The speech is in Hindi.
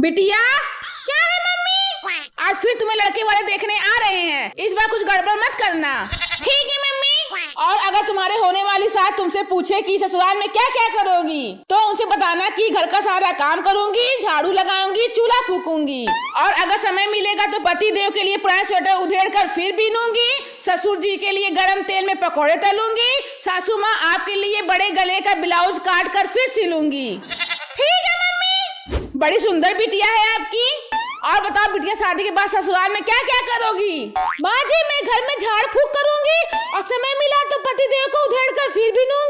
बिटिया क्या है मम्मी आज फिर तुम्हें लड़के वाले देखने आ रहे हैं इस बार कुछ गड़बड़ मत करना ठीक है मम्मी और अगर तुम्हारे होने वाली साथ तुमसे पूछे कि ससुराल में क्या क्या करोगी तो उनसे बताना कि घर का सारा काम करूंगी झाड़ू लगाऊंगी चूल्हा फूकूंगी और अगर समय मिलेगा तो पति देव के लिए पुराना स्वेटर उधेड़ कर फिर बीनूंगी ससुर जी के लिए गर्म तेल में पकौड़े तलूंगी सासू माँ आपके लिए बड़े गले का ब्लाउज काट कर फिर सिलूंगी ठीक बड़ी सुंदर बिटिया है आपकी और बताओ बिटिया शादी के बाद ससुराल में क्या क्या करोगी माँ जी मैं घर में झाड़ फूक करूंगी और समय मिला तो पति देव को उधेड़ कर फिर भी नू